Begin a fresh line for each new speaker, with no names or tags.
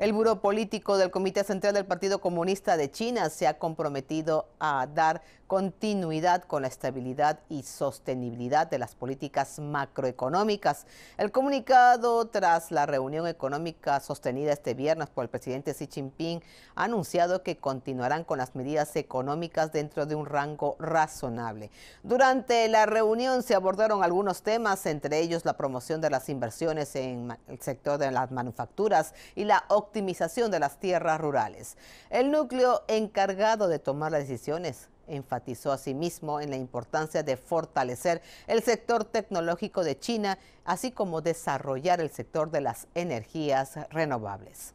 El Buró Político del Comité Central del Partido Comunista de China se ha comprometido a dar continuidad con la estabilidad y sostenibilidad de las políticas macroeconómicas. El comunicado tras la reunión económica sostenida este viernes por el presidente Xi Jinping ha anunciado que continuarán con las medidas económicas dentro de un rango razonable. Durante la reunión se abordaron algunos temas, entre ellos la promoción de las inversiones en el sector de las manufacturas y la optimización de las tierras rurales. El núcleo encargado de tomar las decisiones enfatizó asimismo en la importancia de fortalecer el sector tecnológico de China, así como desarrollar el sector de las energías renovables.